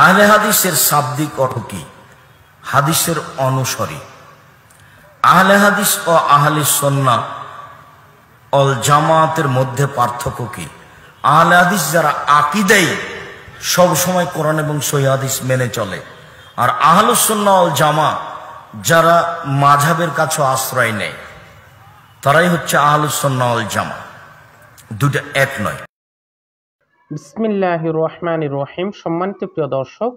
আহলে হাদিসের শাব্দিক অর্থ কি হাদিসের অনুসারী আহলে হাদিস ও আহলে সন্না অল জামাতের মধ্যে পার্থক্য কি আহলে হাদিস যারা আকিদাই সবসময় কোরআন এবং হাদিস মেনে চলে আর আহলুসন্না অল জামা যারা মাঝাবের কাছে আশ্রয় নেয় তারাই হচ্ছে আহলুসন্না অল জামা দুটা এক নয় বিসমিল্লাহ রহমান রহিম সম্মানিত প্রিয় দর্শক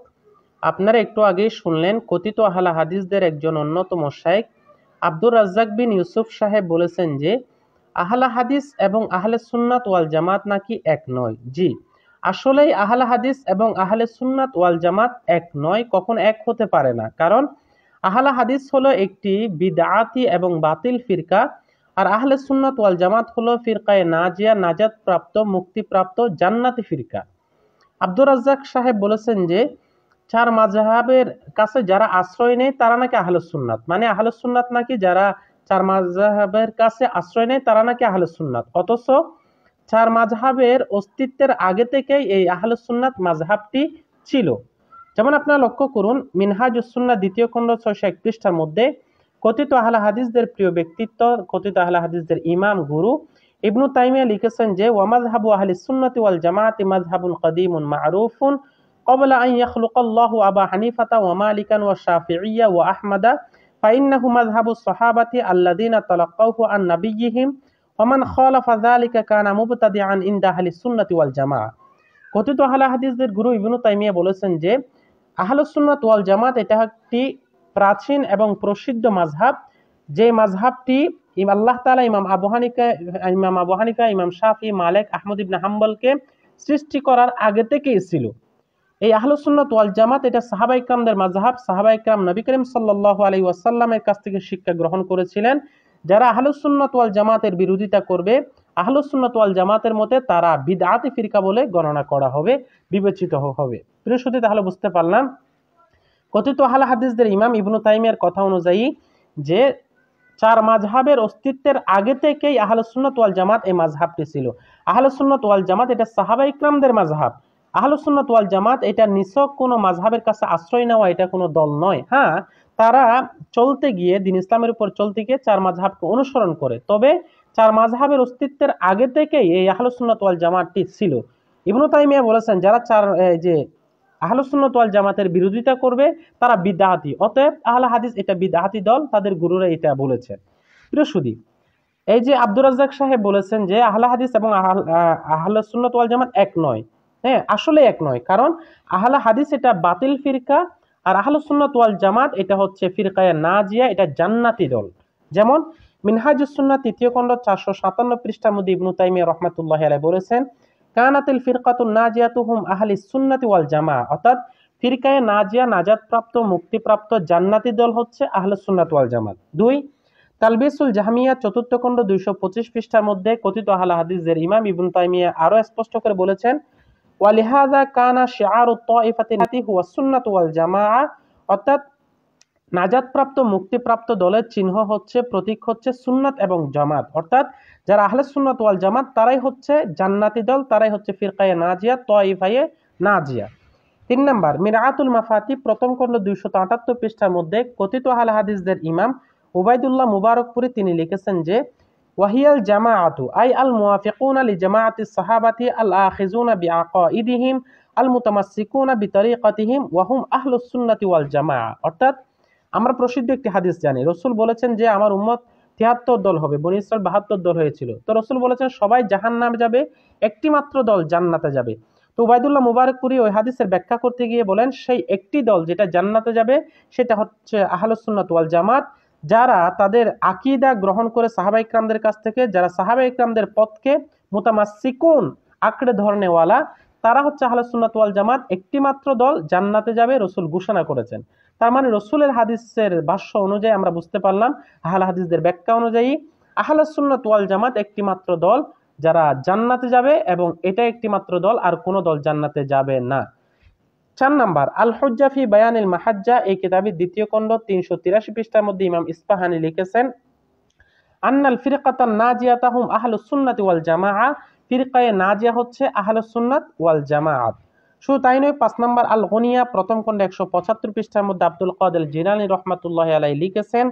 আপনারা একটু আগে শুনলেন কথিত আহলা হাদিসদের একজন অন্যতম শায়েক আব্দুর রাজ্জাক বিন ইউসুফ সাহেব বলেছেন যে আহলা হাদিস এবং আহলে সুন্নাত ওয়াল জামাত নাকি এক নয় জি আসলেই আহলা হাদিস এবং আহলে সুন্নাত ওয়াল জামাত এক নয় কখন এক হতে পারে না কারণ আহলা হাদিস হলো একটি বিদাতি এবং বাতিল ফিরকা আর আহলে সুন্নত ওয়াল জামাত হলো ফিরকায় নাজিয়া নাজাত প্রাপ্ত মুক্তিপ্রাপ্ত জান্নাতি ফিরকা আব্দুর রাজ্জাক সাহেব বলেছেন যে চার মাজহাবের কাছে যারা আশ্রয় নেয় তারা নাকি আহলে সুন্নাত মানে আহলে সুন্নাত নাকি যারা চার মাজহাবের কাছে আশ্রয় নেই তারা নাকি আহলে সুন্নাত অথচ চার মাজহাবের অস্তিত্বের আগে থেকেই এই আহলে সুন্নাত মাজহাবটি ছিল যেমন আপনারা লক্ষ্য করুন মিনহাজ সুন্না দ্বিতীয় খণ্ড ছয়শো এক পৃষ্ঠার মধ্যে কথিত আহলা হাদিসদের প্রিয় ব্যক্তিত্ব কথিত আহলা হাদিসদের ইমাম গুরু ইবনু তাইমিয়া লিখেছেন যে হাবু আহলি সুন্নতি ওয়াল জামাতি মাজহাবুন কদিমুন মারুফুন قبل أن يخلق الله أبا حنيفة ومالكا والشافعية وأحمد فإنه مذهب الصحابة الذين تلقوه عن نبيهم ومن خالف ذلك كان مبتدعا عند أهل السنة والجماعة কথিত আহলা হাদিসদের গুরু ইবনু তাইমিয়া বলেছেন যে আহলুসুন্নাত ওয়াল জামাত এটা একটি প্রাচীন এবং প্রসিদ্ধ মাঝহাব যে মাঝহাবটি ইম আল্লাহ তালা ইমাম আবহানিকা ইমাম আবহানিকা ইমাম শাফি মালেক আহমদ ইবনা হাম্বলকে সৃষ্টি করার আগে থেকেই ছিল এই আহলুসুন্নত ওয়াল জামাত এটা সাহাবাইকরামদের মাঝহাব সাহাবাইকরাম নবী করিম সাল্লাহ আলী ওয়াসাল্লামের কাছ থেকে শিক্ষা গ্রহণ করেছিলেন যারা আহলুসুন্নত ওয়াল জামাতের বিরোধিতা করবে আহলুসুন্নত ওয়াল জামাতের মতে তারা বিদআতি ফিরকা বলে গণনা করা হবে বিবেচিত হবে প্রিয় তাহলে বুঝতে পারলাম কথিত আহলে হাদিসদের ইমাম ইবনু তাইমের কথা অনুযায়ী যে চার মাঝহাবের অস্তিত্বের আগে থেকেই আহলসুন্নত ওয়াল জামাত এই মাঝহাবটি ছিল আহলসুন্নত ওয়াল জামাত এটা সাহাবা ইকরামদের মাঝহাব আহলসুন্নত ওয়াল জামাত এটা নিছক কোনো মাঝহাবের কাছে আশ্রয় নেওয়া এটা কোনো দল নয় হ্যাঁ তারা চলতে গিয়ে দিন ইসলামের উপর চলতে গিয়ে চার মাঝহাবকে অনুসরণ করে তবে চার মাঝহাবের অস্তিত্বের আগে থেকেই এই আহলসুন্নত ওয়াল জামাতটি ছিল ইবনু তাইমিয়া বলেছেন যারা চার যে আহলুসুন্নত ওয়াল জামাতের বিরোধিতা করবে তারা বিদাহাতি অতএব আহলে হাদিস এটা বিদাহাতি দল তাদের গুরুরা এটা বলেছে প্রিয়সুদী এই যে আব্দুর রাজ্জাক সাহেব বলেছেন যে আহলে হাদিস এবং আহলুসুন্নত ওয়াল জামাত এক নয় হ্যাঁ আসলে এক নয় কারণ আহলে হাদিস এটা বাতিল ফিরকা আর আহলুসুন্নত তোয়াল জামাত এটা হচ্ছে ফিরকায় জিয়া এটা জান্নাতি দল যেমন মিনহাজুসুন্না তৃতীয় খণ্ড চারশো সাতান্ন পৃষ্ঠামুদ্দি ইবনু তাইমিয়া রহমাতুল্লাহ আলাই বলেছেন কানাতিল ফিরকাতুন নাজিয়াতুহুম আহলি সুন্নাতি ওয়াল জামা অর্থাৎ ফিরকায় নাজিয়া নাজাদপ্রাপ্ত মুক্তিপ্রাপ্ত জান্নাতি দল হচ্ছে আহলে সুন্নাত ওয়াল জামাত দুই তালবিসুল জাহামিয়া চতুর্থ খণ্ড দুইশো পঁচিশ পৃষ্ঠার মধ্যে কথিত আহলা হাদিসের ইমাম ইবুন তাইমিয়া আরও স্পষ্ট করে বলেছেন ওয়ালিহাদা কানা শেয়ার ও উত্ত ইফাতি হুয়া সুন্নাত ওয়াল জামা অর্থাৎ নাজাদপ্রাপ্ত মুক্তিপ্রাপ্ত দলের চিহ্ন হচ্ছে প্রতীক হচ্ছে সুন্নাত এবং জামাত অর্থাৎ যারা আহলে সুন্নাত ওয়াল জামাত তারাই হচ্ছে জান্নাতি দল তারাই হচ্ছে ফিরকায়ে নাজিয়া তয়ফায়ে নাজিয়া তিন নম্বর মিরাতুল মাফাতি প্রথম খণ্ড দুইশো আটাত্তর পৃষ্ঠার মধ্যে কথিত আহলে হাদিসদের ইমাম ওবায়দুল্লাহ মুবারকপুরি তিনি লিখেছেন যে ওয়াহিয়াল জামাআতু আই আল মুওয়াফিকুন আলি জামাআতি সাহাবাতি আল আখিজুনা বি আকাইদিহিম আল মুতামাসিকুনা বি তরিকাতিহিম ওয়াহুম আহলুস সুন্নাতি ওয়াল জামাআ অর্থাৎ আমরা প্রসিদ্ধ একটি হাদিস জানি রসুল বলেছেন যে আমার উম্মত তিয়াত্তর দল হবে বনি বাহাত্তর দল হয়েছিল তো রসুল বলেছেন সবাই জাহান নামে যাবে একটি মাত্র দল জান্নাতে যাবে তো ওবায়দুল্লাহ মুবারকপুরি ওই হাদিসের ব্যাখ্যা করতে গিয়ে বলেন সেই একটি দল যেটা জান্নাতে যাবে সেটা হচ্ছে আহলসুন্নাত ওয়াল জামাত যারা তাদের আকিদা গ্রহণ করে সাহাবা ইকরামদের কাছ থেকে যারা সাহাবা ইকরামদের পথকে সিকুন আঁকড়ে ধরনেওয়ালা তারা হচ্ছে আহলসুন্নাত ওয়াল জামাত একটি মাত্র দল জান্নাতে যাবে রসুল ঘোষণা করেছেন তার মানে রসুলের হাদিসের ভাষ্য অনুযায়ী আমরা বুঝতে পারলাম আহাল হাদিসদের ব্যাখ্যা অনুযায়ী আহলাসুন্নাত ওয়াল জামাত একটি মাত্র দল যারা জান্নাতে যাবে এবং এটা একটি মাত্র দল আর কোনো দল জান্নাতে যাবে না চার নাম্বার আল হজ্জাফি বায়ানিল মাহাজ্জা এই কিতাবের দ্বিতীয় খণ্ড তিনশো তিরাশি পৃষ্ঠার মধ্যে ইমাম ইস্পাহানি লিখেছেন আন্নাল ফিরকাতান নাজিয়াতাহুম সুন্নাত ওয়াল জামা ফিরকায়ে নাজিয়া হচ্ছে আহলুসুন্নাত ওয়াল জামাআত শুধু তাই নয় পাঁচ নম্বর আল গনিয়া প্রথম খণ্ড একশো পঁচাত্তর পৃষ্ঠার মধ্যে আব্দুল কাদের জিলানি রহমাতুল্লাহ আলাই লিখেছেন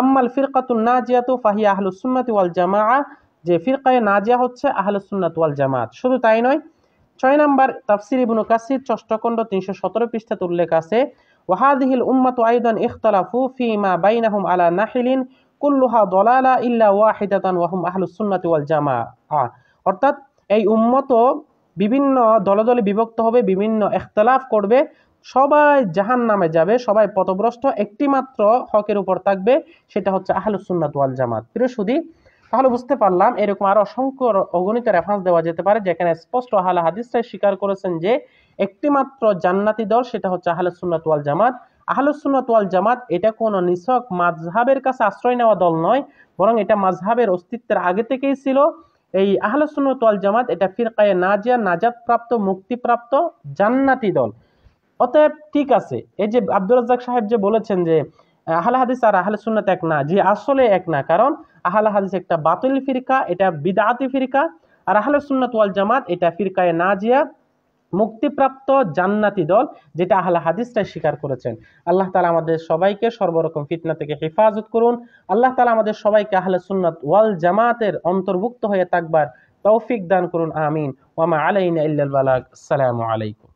আম্মাল ফিরকাতুন নাজিয়াতু ফাহি আহলুসুন্নাতি ওয়াল জামা যে ফিরকায় নাজিয়া হচ্ছে আহলুসুন্নাত ওয়াল জামাত শুধু তাই নয় ছয় নম্বর তাফসির ইবনু কাসির ষষ্ঠখণ্ড তিনশো সতেরো পৃষ্ঠাতে উল্লেখ আছে ওয়াহাদিহিল উম্মাতু আইদান ইখতলাফু ফিমা মা বাইনাহুম আলা নাহিলিন কুল্লুহা দলালা ইল্লা ওয়াহিদাতান ওয়াহুম আহলুসুন্নাতি ওয়াল জামা অর্থাৎ এই উম্মত বিভিন্ন দলদলে দলে বিভক্ত হবে বিভিন্ন এখতলাফ করবে সবাই জাহান নামে যাবে সবাই পথভ্রষ্ট একটিমাত্র হকের উপর থাকবে সেটা হচ্ছে আহলুসুন্নাত ওয়াল জামাত প্রিয় তাহলে বুঝতে পারলাম এরকম আরও অসংখ্য অগণিত রেফারেন্স দেওয়া যেতে পারে যেখানে স্পষ্ট আহলে হাদিসরাই স্বীকার করেছেন যে একটিমাত্র জান্নাতি দল সেটা হচ্ছে আহলে সুন্নাত ওয়াল জামাত আহলুসুন্নাত ওয়াল জামাত এটা কোনো নিছক মাঝহাবের কাছে আশ্রয় নেওয়া দল নয় বরং এটা মাঝহাবের অস্তিত্বের আগে থেকেই ছিল এই আহলসুন্নত ওয়াল জামাত এটা ফিরকায়ে নাজিয়া নাজাত প্রাপ্ত মুক্তিপ্রাপ্ত জান্নাতি দল অতএব ঠিক আছে এই যে আব্দুর রাজ্জাক সাহেব যে বলেছেন যে আহলে হাদিস আর আহলে সুন্নাত এক না যে আসলে এক না কারণ আহলে হাদিস একটা বাতিল ফিরকা এটা বিদাতি ফিরকা আর আহলে সুন্নাত ওয়াল জামাত এটা ফিরকায়ে নাজিয়া মুক্তিপ্রাপ্ত জান্নাতি দল যেটা আহলা হাদিসটাই স্বীকার করেছেন আল্লাহ তালা আমাদের সবাইকে সর্বরকম ফিতনা থেকে হেফাজত করুন আল্লাহ তালা আমাদের সবাইকে আহলে সুন্নাত ওয়াল জামাতের অন্তর্ভুক্ত হয়ে থাকবার তৌফিক দান করুন আমিন ওয়ামা আলাইন ইল্লাল বালাক আলাইকুম